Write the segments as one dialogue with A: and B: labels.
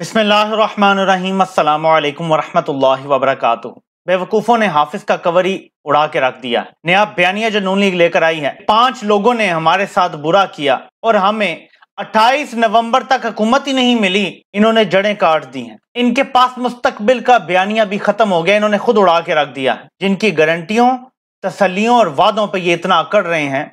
A: बसमीम अल्लाम वरहमल बेवकूफ़ों ने हाफिज का कवर ही उड़ा के रख दिया नया बयानिया जो नून लीग लेकर आई है पांच लोगों ने हमारे साथ बुरा किया और हमें 28 नवंबर तक हुकूमत ही नहीं मिली इन्होंने जड़ें काट दी हैं इनके पास मुस्तकबिल का बयानिया भी खत्म हो गया इन्होंने खुद उड़ा के रख दिया जिनकी गारंटियों तसलियों और वादों पर ये इतना अकड़ रहे हैं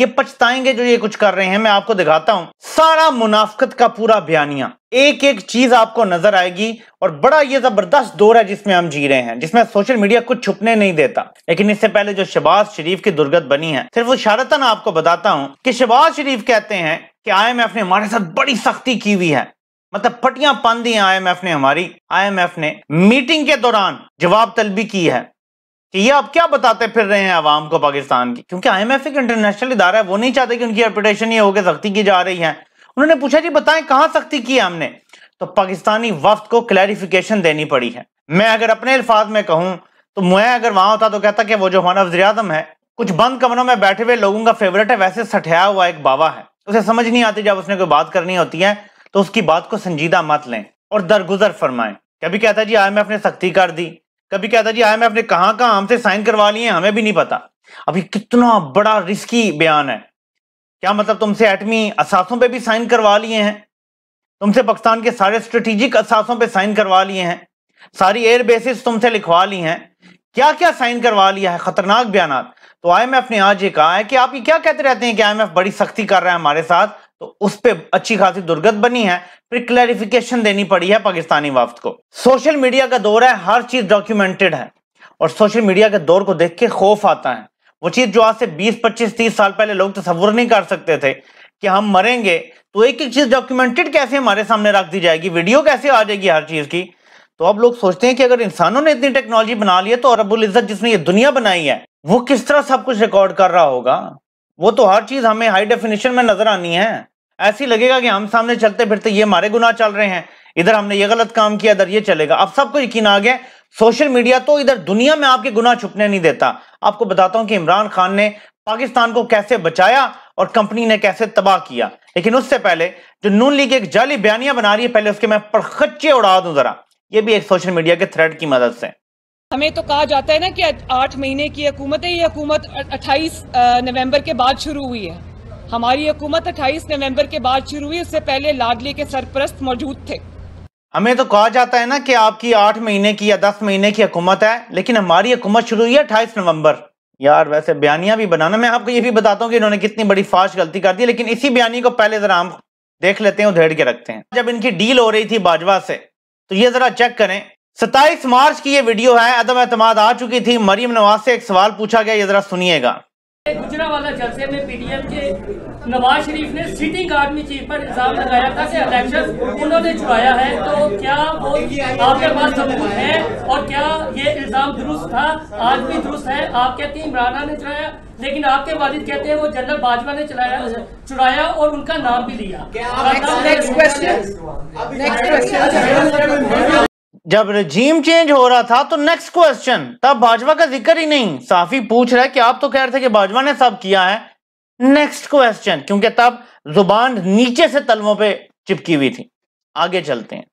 A: ये पछताएंगे जो ये कुछ कर रहे हैं मैं आपको दिखाता हूं सारा मुनाफ्त का पूरा बयानिया एक एक चीज आपको नजर आएगी और बड़ा ये जबरदस्त दौर है जिसमें हम जी रहे हैं जिसमें सोशल मीडिया कुछ छुपने नहीं देता लेकिन इससे पहले जो शहबाज शरीफ की दुर्गत बनी है सिर्फ इशारतन आपको बताता हूं कि शहबाज शरीफ कहते हैं कि एफ ने हमारे साथ बड़ी सख्ती की हुई है मतलब पटियां पन दी आईएमएफ ने हमारी आई ने मीटिंग के दौरान जवाब तलबी की है कि ये आप क्या बताते फिर रहे हैं आवाम को पाकिस्तान की क्योंकि आई एम एफ एक इंटरनेशनल इदारा है वो नहीं चाहते कि उनकी रेपुटेशन ये होकर सख्ती की जा रही है उन्होंने पूछा जी बताएं कहाँ सख्ती की है हमने तो पाकिस्तानी वफ्त को क्लैरिफिकेशन देनी पड़ी है मैं अगर अपने अल्फाज में कहूँ तो मैं अगर वहां होता तो कहता कि वो जो हमारा वजी है कुछ बंद कमरों में बैठे हुए लोगों का फेवरेट है वैसे सठाया हुआ एक बाबा है उसे समझ नहीं आती जब उसने कोई बात करनी होती है तो उसकी बात को संजीदा मत लें और दरगुजर फरमाएं कभी कहता है जी आई एम एफ ने सख्ती कर दी कभी कहता जी आई एम ने कहा हमसे साइन करवा लिए हमें भी नहीं पता अभी कितना बड़ा रिस्की बयान है क्या मतलब तुमसे एटमी असासों पे भी साइन करवा लिए हैं तुमसे पाकिस्तान के सारे स्ट्रेटेजिक असासों पे साइन करवा लिए हैं सारी एयर बेसिस तुमसे लिखवा ली हैं क्या क्या साइन करवा लिया है खतरनाक बयान तो एफ ने आज ये कहा है कि आप ये क्या कहते रहते हैं कि एफ बड़ी सख्ती कर रहा है हमारे साथ तो उस पर अच्छी खासी दुर्गत बनी है फिर क्लैरिफिकेशन देनी पड़ी है पाकिस्तानी वफ्त को सोशल मीडिया का दौर है हर चीज डॉक्यूमेंटेड है और सोशल मीडिया के दौर को देख के खौफ आता है वो चीज जो आज से 20, 25, 30 साल पहले लोग तस्वुर नहीं कर सकते थे कि हम मरेंगे तो एक एक चीज डॉक्यूमेंटेड कैसे हमारे सामने रख दी जाएगी वीडियो कैसे आ जाएगी हर चीज की तो अब लोग सोचते हैं कि अगर इंसानों ने इतनी टेक्नोलॉजी बना ली है तो अरबुल इज्जत जिसने ये दुनिया बनाई है वो किस तरह सब कुछ रिकॉर्ड कर रहा होगा वो तो हर चीज हमें हाई डेफिनेशन में नजर आनी है ऐसी लगेगा कि हम सामने चलते फिरते ये हमारे गुनाह चल रहे हैं इधर हमने ये गलत काम किया इधर ये चलेगा अब सबको यकीन आ गया सोशल मीडिया तो इधर दुनिया में आपके गुनाह छुपने नहीं देता आपको बताता हूं कि इमरान खान ने पाकिस्तान को कैसे बचाया और कंपनी ने कैसे तबाह किया लेकिन उससे पहले जो नून लीग एक जाली बयानियां बना रही है पहले उसके मैं पड़खच्चे खच्चे उड़ा दूं जरा ये भी एक सोशल मीडिया के थ्रेड की मदद से हमें तो कहा जाता है ना कि आठ महीने की हकूमत है ये हकूमत 28 नवंबर के बाद शुरू हुई है हमारी हकूमत 28 नवंबर के बाद शुरू हुई उससे पहले लाडली के सरपरस्त मौजूद थे हमें तो कहा जाता है ना कि आपकी आठ महीने की या दस महीने की हकूमत है लेकिन हमारी हुकूमत शुरू हुई है अट्ठाईस नवम्बर यार वैसे बयानिया भी बनाना मैं आपको ये भी बताता हूँ कि इन्होंने कितनी बड़ी फाश गलती कर दी लेकिन इसी बयानी को पहले जरा हम देख लेते हैं उधेड़ के रखते हैं जब इनकी डील हो रही थी बाजवा से तो ये जरा चेक करें सत्ताईस मार्च की ये वीडियो है अदम एतम आ चुकी थी मरियम नवाज से एक सवाल पूछा गया ये जरा सुनिएगा गुजरा वाला जलसे में पीडीएम के नवाज शरीफ ने सिटिंग आर्मी चीफ पर इल्जाम लगाया था कि इलेक्शन उन्होंने चुराया है तो क्या वो आपके पास सबूत है और क्या ये इल्जाम दुरुस्त था आज भी दुरुस्त है आप कहते हैं इमराना ने चुराया लेकिन आपके वालिद कहते हैं वो जनरल बाजवा ने चलाया चुराया और उनका नाम भी लिया जब रजीम चेंज हो रहा था तो नेक्स्ट क्वेश्चन तब भाजपा का जिक्र ही नहीं साफी पूछ रहा है कि आप तो कह रहे थे कि भाजपा ने सब किया है नेक्स्ट क्वेश्चन क्योंकि तब जुबान नीचे से तलवों पे चिपकी हुई थी आगे चलते हैं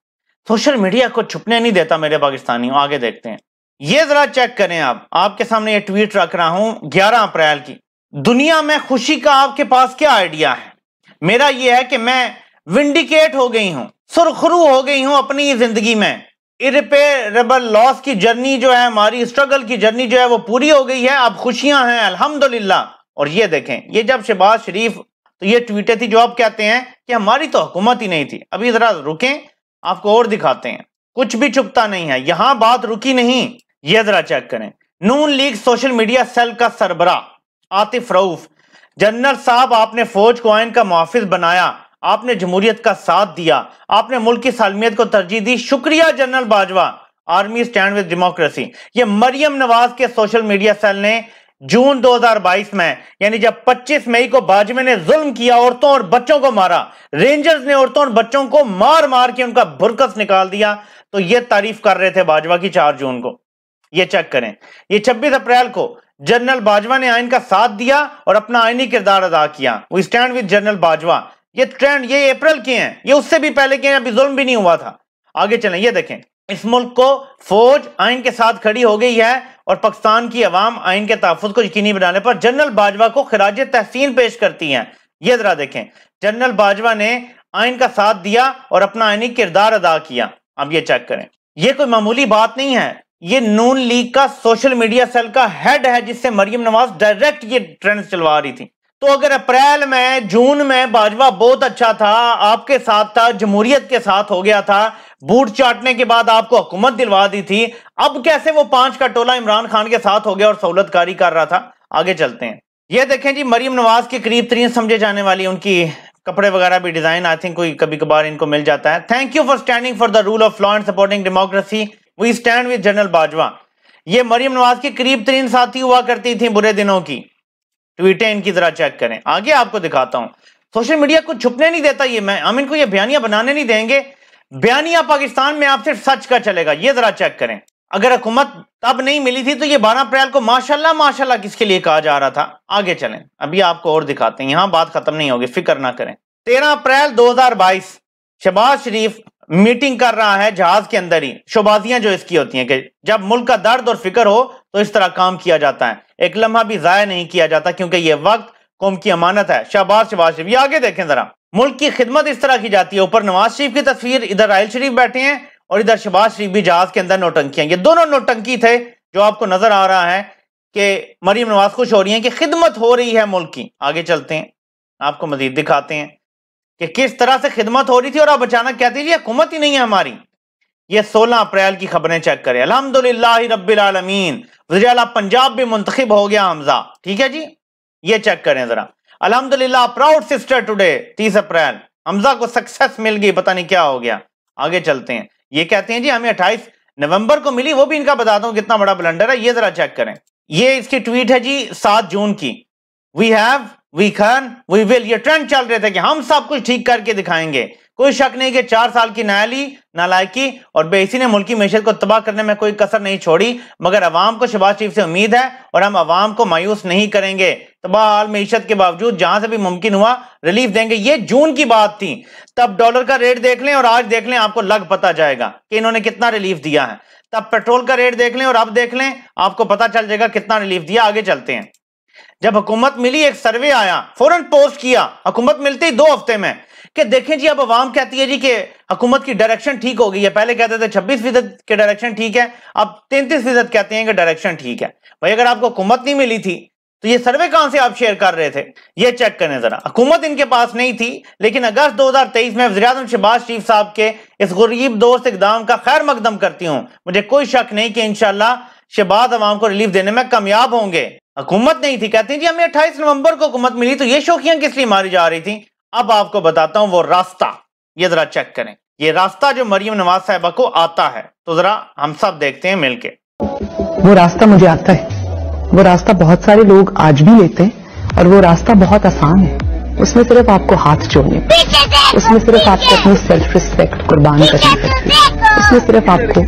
A: सोशल मीडिया को छुपने नहीं देता मेरे पाकिस्तानी आगे देखते हैं ये जरा चेक करें आप आपके सामने ये ट्वीट रख रहा हूं ग्यारह अप्रैल की दुनिया में खुशी का आपके पास क्या आइडिया है मेरा ये है कि मैं विंडिकेट हो गई हूं सुरखरू हो गई हूं अपनी जिंदगी में इरिपेरेबल लॉस की जर्नी जो है हमारी स्ट्रगल की जर्नी जो है वो पूरी हो गई है अब खुशियां हैं अल्हम्दुलिल्लाह और ये देखें ये जब शहबाज शरीफ तो ये ट्वीटें थी जो आप कहते हैं कि हमारी तो हुकूमत ही नहीं थी अभी जरा रुकें आपको और दिखाते हैं कुछ भी चुपता नहीं है यहां बात रुकी नहीं ये जरा चेक करें Noon league social media cell का सरबरा आतिफ रऊफ जनरल साहब आपने फौज को आयन का मुहाफिज बनाया आपने जमहूरियत का साथ दिया आपने मुल्क की सालमियत को तरजीह दी शुक्रिया general Bajwa army stand with democracy ये मरियम नवाज के सोशल मीडिया सेल ने जून 2022 में यानी जब 25 मई को बाजवे ने जुल्म किया औरतों और बच्चों को मारा रेंजर्स ने औरतों और बच्चों को मार मार के उनका बुरकस निकाल दिया तो ये तारीफ कर रहे थे बाजवा की 4 जून को ये चेक करें ये 26 अप्रैल को जनरल बाजवा ने आइन का साथ दिया और अपना आईनी किरदार अदा किया we stand with general Bajwa ये ट्रेंड ये अप्रैल के हैं ये उससे भी पहले के हैं अभी जुल्म भी नहीं हुआ था आगे चलें ये देखें इस मुल्क को फौज आइन के साथ खड़ी हो गई है और पाकिस्तान की अवाम आइन के तहफ़ को यकीनी बनाने पर जनरल बाजवा को खराज तहसीन पेश करती हैं ये जरा देखें जनरल बाजवा ने आइन का साथ दिया और अपना आइनी किरदार अदा किया अब ये चेक करें यह कोई मामूली बात नहीं है ये नून लीग का सोशल मीडिया सेल का हेड है जिससे मरियम नवाज डायरेक्ट ये ट्रेंड चलवा रही थी तो अगर अप्रैल में जून में भाजपा बहुत अच्छा था आपके साथ था जमहूरियत के साथ हो गया था बूट चाटने के बाद आपको हुकूमत दिलवा दी थी अब कैसे वो पांच का टोला इमरान खान के साथ हो गया और सहूलतकारी कर रहा था आगे चलते हैं ये देखें जी मरीम नवाज के करीब तरीन समझे जाने वाली उनकी कपड़े वगैरह भी डिजाइन आई थिंक कोई कभी कभार इनको मिल जाता है thank you for standing for the rule of law and supporting democracy we stand with general Bajwa ये मरीम नवाज के करीब तरीन साथी हुआ करती थी बुरे दिनों की ट्वीटें इनकी जरा चेक करें आगे आपको दिखाता हूं सोशल मीडिया को छुपने नहीं देता ये मैं हम इनको ये बयानिया बनाने नहीं देंगे बयानिया पाकिस्तान में आप सिर्फ सच का चलेगा ये जरा चेक करें अगर हुकूमत तब नहीं मिली थी तो ये 12 अप्रैल को माशाल्लाह माशाल्लाह किसके लिए कहा जा रहा था आगे चलें अभी आपको और दिखाते हैं यहां बात खत्म नहीं होगी फिक्र ना करें 13 अप्रैल 2022 शहबाज शरीफ मीटिंग कर रहा है जहाज के अंदर ही शोबाजियां जो इसकी होती हैं कि जब मुल्क का दर्द और फिक्र हो तो इस तरह काम किया जाता है एक लम्हा भी ज़ाया नहीं किया जाता क्योंकि ये वक्त कौम की अमानत है शहबाज शहबाज शरीफ ये आगे देखें ज़रा मुल्क की खिदमत इस तरह की जाती है ऊपर नवाज शरीफ की तस्वीर इधर राहल शरीफ बैठे हैं और इधर शहबाज शरीफ भी जहाज के अंदर नोटंकियां ये दोनों नोटंकी थे जो आपको नजर आ रहा है कि मरीम नवाज खुश हो रही है कि खिदमत हो रही है मुल्क की आगे चलते हैं आपको मजीद दिखाते हैं कि किस तरह से खिदमत हो रही थी और आप अचानक कहते हैं हुकूमत ही नहीं है हमारी ये 16 अप्रैल की खबरें चेक करें अलहमदुल्ला रबीन वजी पंजाब भी मुंतखब हो गया हमजा ठीक है जी ये चेक करें जरा अलहमदुल्ला proud sister today 30 April Hamza को सक्सेस मिल गई पता नहीं क्या हो गया आगे चलते हैं ये कहते हैं जी हमें अट्ठाईस नवंबर को मिली वो भी इनका बताता हूँ कितना बड़ा ब्लंडर है ये जरा चेक करें ये इसकी ट्वीट है जी सात जून की we have we can we will ये ट्रेंड चल रहे थे कि हम सब कुछ ठीक करके दिखाएंगे कोई शक नहीं कि चार साल की नायाली नालायकी और बेसी ने मुल्की मीशत को तबाह करने में कोई कसर नहीं छोड़ी मगर अवाम को शहबाज शरीफ से उम्मीद है और हम अवाम को मायूस नहीं करेंगे तबाह हाल मीशत के बावजूद जहां से भी मुमकिन हुआ रिलीफ देंगे ये जून की बात थी तब डॉलर का रेट देख लें और आज देख लें आपको लग पता जाएगा कि इन्होंने कितना रिलीफ दिया है तब पेट्रोल का रेट देख लें और अब देख लें आपको पता चल जाएगा कितना रिलीफ दिया आगे चलते हैं जब हुकूमत मिली एक सर्वे आया फौरन पोस्ट किया हुकूमत मिलती दो हफ्ते में कि देखें जी अब आवाम कहती है जी कि हुकूमत की डायरेक्शन ठीक हो गई है पहले कहते थे छब्बीस फीसद के डायरेक्शन ठीक है अब तैंतीस फीसद कहते हैं कि डायरेक्शन ठीक है भाई अगर आपको हुकूमत नहीं मिली थी तो ये सर्वे कहां से आप शेयर कर रहे थे ये चेक करें जरा हुकूमत इनके पास नहीं थी लेकिन अगस्त 2023 में वजी शहबाज शरीफ साहब के इस गरीब दोस्त इकदाम का खैर मकदम करती हूं मुझे कोई शक नहीं कि इनशाला शहबाज अवाम को रिलीफ देने में कामयाब होंगे हुकूमत नहीं थी कहती जी हमें अट्ठाईस नवंबर को हुकूमत मिली तो ये शोखियां किस लिए मारी जा रही थी अब आपको बताता हूं वो रास्ता ये जरा चेक करें ये रास्ता जो मरियम नवाज साहबा को आता है तो जरा हम सब देखते हैं मिलके वो रास्ता मुझे आता है वो रास्ता बहुत सारे लोग आज भी लेते हैं और वो रास्ता बहुत आसान है उसमें सिर्फ आपको हाथ जोड़ने उसमें सिर्फ आपको अपनी सेल्फ रिस्पेक्ट कुर्बान करनी पड़ती है उसमें सिर्फ आपको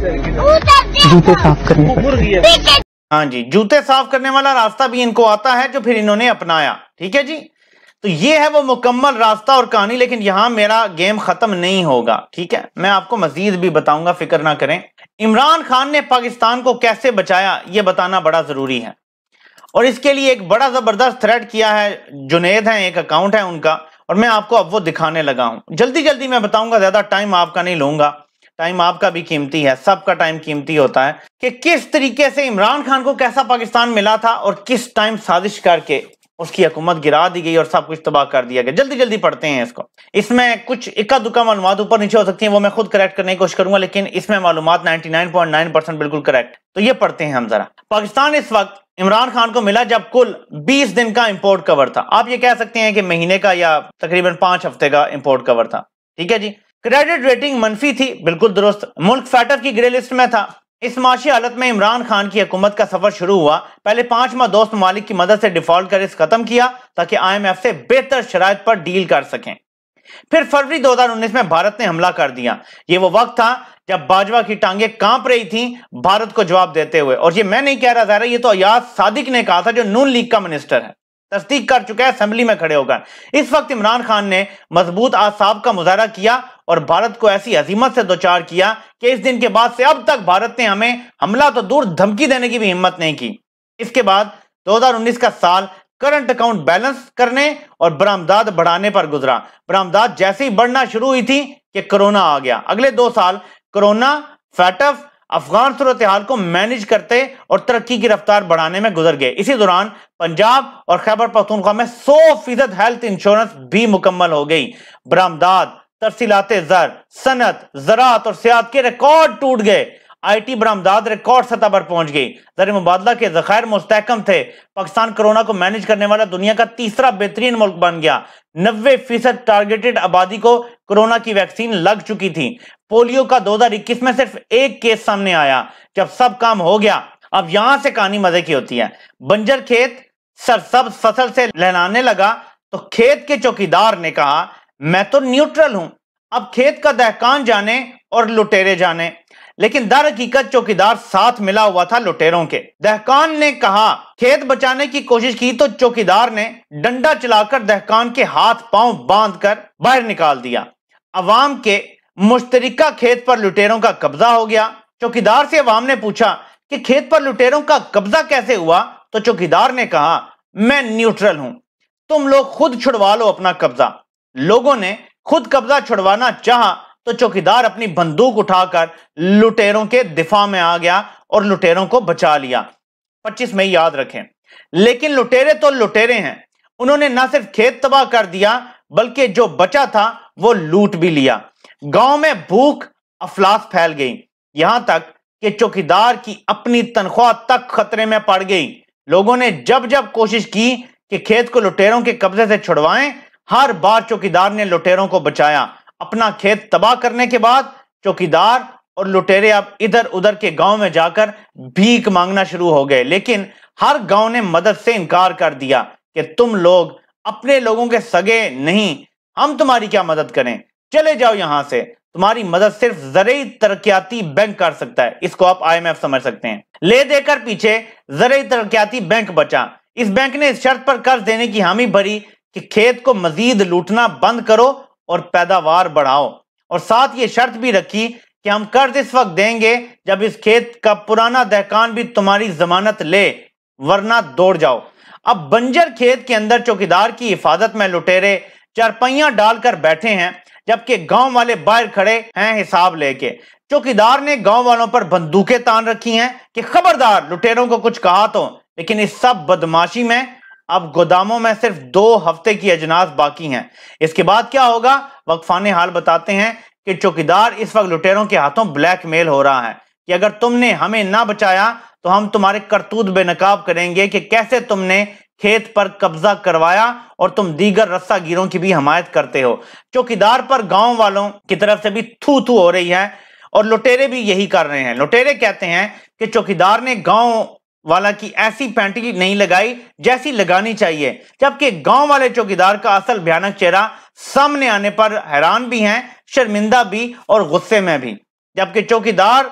A: जूते साफ करने हाँ जी जूते साफ करने वाला रास्ता भी इनको आता है जो फिर इन्होंने अपनाया ठीक है जी तो ये है वो मुकम्मल रास्ता और कहानी लेकिन यहां मेरा गेम खत्म नहीं होगा ठीक है मैं आपको मजीद भी बताऊंगा फिक्र ना करें इमरान खान ने पाकिस्तान को कैसे बचाया ये बताना बड़ा जरूरी है और इसके लिए एक बड़ा जबरदस्त थ्रेड किया है जुनेद है एक अकाउंट है उनका और मैं आपको अब वो दिखाने लगा हूं जल्दी जल्दी मैं बताऊंगा ज्यादा टाइम आपका नहीं लूंगा टाइम आपका भी कीमती है सबका टाइम कीमती होता है कि किस तरीके से इमरान खान को कैसा पाकिस्तान मिला था और किस टाइम साजिश करके उसकी हुकूमत गिरा दी गई और सब कुछ तबाह कर दिया गया जल्दी जल्दी पढ़ते हैं इसको इसमें कुछ इक्का दुक्का मालूम ऊपर नीचे हो सकती है वो मैं खुद करेक्ट करने की कोशिश करूंगा लेकिन इसमें मालूम नाइनटी बिल्कुल करेक्ट तो ये पढ़ते हैं हम जरा पाकिस्तान इस वक्त इमरान खान को मिला जब कुल 20 दिन का इंपोर्ट कवर था आप ये कह सकते हैं कि महीने का या तकरीबन पांच हफ्ते का इंपोर्ट कवर था ठीक है जी क्रेडिट रेटिंग मनफी थी बिल्कुल दुरुस्त मुल्क फैटर की ग्रे लिस्ट में था इस माशी हालत में इमरान खान की हुकूमत का सफर शुरू हुआ पहले पांच माह दोस्त मालिक की मदद से डिफॉल्ट कर इस खत्म किया ताकि आईएमएफ से बेहतर शरात पर डील कर सकें फिर फरवरी 2019 में भारत ने हमला कर दिया ये वो वक्त था जब बाजवा की टांगे कांप रही थी भारत को जवाब देते हुए और ये मैं नहीं कह रहा जरा ये तो अयाज सादिक ने कहा था जो नून लीग का मिनिस्टर है तस्दीक कर चुका है असेंबली में खड़े होकर इस वक्त इमरान खान ने मजबूत आसाब का मुजाहरा किया और भारत को ऐसी हजीमत से दोचार किया कि इस दिन के बाद से अब तक भारत ने हमें हमला तो दूर धमकी देने की भी हिम्मत नहीं की इसके बाद 2019 का साल करंट अकाउंट बैलेंस करने और बरामदाद बढ़ाने पर गुजरा बरामदाद जैसे ही बढ़ना शुरू हुई थी कि कोरोना आ गया अगले दो साल कोरोना फैटफ अफगान सूरत हाल को मैनेज करते और तरक्की की रफ्तार बढ़ाने में गुजर गए इसी दौरान पंजाब और खैबर पख्तूनख्वा में 100 फीसद हेल्थ इंश्योरेंस भी मुकम्मल हो गई बरामदाद तरसीलाते जर सनत ज़रात और सियात के रिकॉर्ड टूट गए आई टी बरामदाद रिकॉर्ड सतह पर पहुंच गई जर मुबादला के जखायर मुस्तकम थे पाकिस्तान कोरोना को मैनेज करने वाला दुनिया का तीसरा बेहतरीन मुल्क बन गया नब्बे फीसद टारगेटेड आबादी को कोरोना की वैक्सीन लग चुकी थी पोलियो का दो हजार इक्कीस में सिर्फ एक केस सामने आया जब सब काम हो गया अब यहां से कहानी मजे की होती है बंजर खेत सरसब्ज फसल से लहलाने लगा तो खेत के चौकीदार ने कहा मैं तो न्यूट्रल हूं अब खेत का दहकान जाने और लुटेरे जाने लेकिन दर हकीकत चौकीदार साथ मिला हुआ था लुटेरों के दहकान ने कहा खेत बचाने की कोशिश की तो चौकीदार ने डंडा चलाकर दहकान के हाथ पांव बांध कर बाहर निकाल दिया अवाम के मुश्तरिका खेत पर लुटेरों का कब्जा हो गया चौकीदार से अवाम ने पूछा कि खेत पर लुटेरों का कब्जा कैसे हुआ तो चौकीदार ने कहा मैं न्यूट्रल हूं तुम लोग खुद छुड़वा लो अपना कब्जा लोगों ने खुद कब्जा छुड़वाना चाहा तो चौकीदार अपनी बंदूक उठाकर लुटेरों के दिफा में आ गया और लुटेरों को बचा लिया 25 मई याद रखें लेकिन लुटेरे तो लुटेरे हैं उन्होंने ना सिर्फ खेत तबाह कर दिया बल्कि जो बचा था वो लूट भी लिया गांव में भूख अफलास फैल गई यहां तक कि चौकीदार की अपनी तनख्वाह तक खतरे में पड़ गई लोगों ने जब जब कोशिश की कि खेत को लुटेरों के कब्जे से छुड़वाएं हर बार चौकीदार ने लुटेरों को बचाया अपना खेत तबाह करने के बाद चौकीदार और लुटेरे अब इधर उधर के गांव में जाकर भीख मांगना शुरू हो गए लेकिन हर गांव ने मदद से इनकार कर दिया कि तुम लोग अपने लोगों के सगे नहीं हम तुम्हारी क्या मदद करें चले जाओ यहां से तुम्हारी मदद सिर्फ जरिए तरक्याती बैंक कर सकता है इसको आप आईएमएफ समझ सकते हैं ले देकर पीछे जरिए तरक्याती बैंक बचा इस बैंक ने इस शर्त पर कर्ज देने की हामी भरी कि खेत को मजीद लूटना बंद करो और पैदावार बढ़ाओ और साथ ये शर्त भी रखी कि हम कर्ज इस वक्त देंगे जब इस खेत का पुराना दहकान भी तुम्हारी जमानत ले वरना दौड़ जाओ अब बंजर खेत के अंदर चौकीदार की हिफाजत में लुटेरे चारपाइया डालकर बैठे हैं जबकि गांव वाले बाहर खड़े हैं हिसाब लेके चौकीदार ने गांव वालों पर बंदूकें तान रखी हैं कि खबरदार लुटेरों को कुछ कहा तो लेकिन इस सब बदमाशी में अब गोदामों में सिर्फ दो हफ्ते की अजनास बाकी हैं इसके बाद क्या होगा वक्फाने हाल बताते हैं कि चौकीदार इस वक्त लुटेरों के हाथों ब्लैकमेल हो रहा है कि अगर तुमने हमें ना बचाया तो हम तुम्हारे करतूत बेनकाब करेंगे कि कैसे तुमने खेत पर कब्जा करवाया और तुम दीगर रस्सा गिरों की भी हमायत करते हो चौकीदार पर गांव वालों की तरफ से भी थू थू हो रही है और लुटेरे भी यही कर रहे हैं लुटेरे कहते हैं कि चौकीदार ने गांव वाला की ऐसी पेंटी नहीं लगाई जैसी लगानी चाहिए जबकि गांव वाले चौकीदार का असल भयानक चेहरा सामने आने पर हैरान भी हैं शर्मिंदा भी और गुस्से में भी जबकि चौकीदार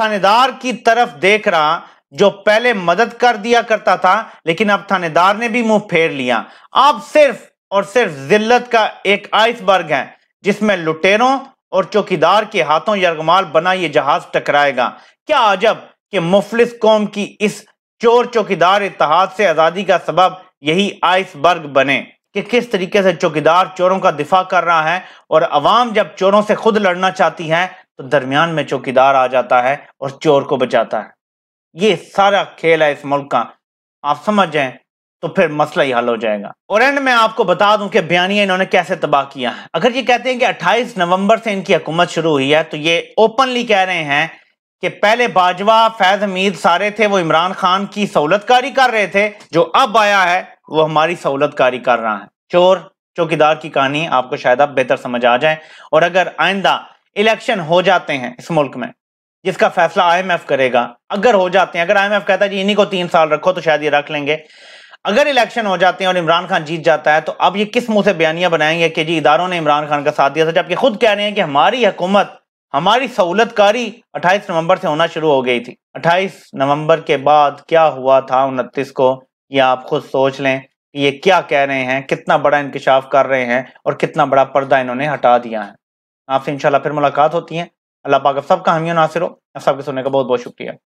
A: थानेदार की तरफ देख रहा जो पहले मदद कर दिया करता था लेकिन अब थानेदार ने भी मुंह फेर लिया आप सिर्फ और सिर्फ जिल्लत का एक आइसबर्ग है जिसमें लुटेरों और चौकीदार के हाथों यरगमाल बना यह जहाज टकराएगा क्या अजब कि मुफलिस कौम की इस चोर चौकीदार इतिहाद से आज़ादी का सबब यही आइसबर्ग बने कि किस तरीके से चौकीदार चोरों का दिफा कर रहा है और अवाम जब चोरों से खुद लड़ना चाहती है तो दरमियान में चौकीदार आ जाता है और चोर को बचाता है ये सारा खेल है इस मुल्क का आप समझ जाए तो फिर मसला ही हल हो जाएगा और एंड में आपको बता दूं कि बयानिया इन्होंने कैसे तबाह किया है अगर ये कहते हैं कि 28 नवंबर से इनकी हुकूमत शुरू हुई है तो ये ओपनली कह रहे हैं कि पहले बाजवा फैज हमीद सारे थे वो इमरान खान की सहूलतकारी कर रहे थे जो अब आया है वो हमारी सहूलतकारी कर रहा है चोर चौकीदार की कहानी आपको शायद आप बेहतर समझ आ जाए और अगर आइंदा इलेक्शन हो जाते हैं इस मुल्क में जिसका फैसला आईएमएफ करेगा अगर हो जाते हैं अगर आईएमएफ कहता है जी इन्हीं को तीन साल रखो तो शायद ये रख लेंगे अगर इलेक्शन हो जाते हैं और इमरान खान जीत जाता है तो अब ये किस मुंह से बयानियां बनाएंगे कि जी इदारों ने इमरान खान का साथ दिया था जबकि खुद कह रहे हैं कि हमारी हुकूमत हमारी सहूलतकारी 28 नवंबर से होना शुरू हो गई थी 28 नवंबर के बाद क्या हुआ था उनतीस को ये आप खुद सोच लें ये क्या कह रहे हैं कितना बड़ा इंकशाफ कर रहे हैं और कितना बड़ा पर्दा इन्होंने हटा दिया है आपसे इंशाल्लाह फिर मुलाकात होती है अल्लाह पाक सब का हमियों नासिर हो सब के सुनने का बहुत बहुत शुक्रिया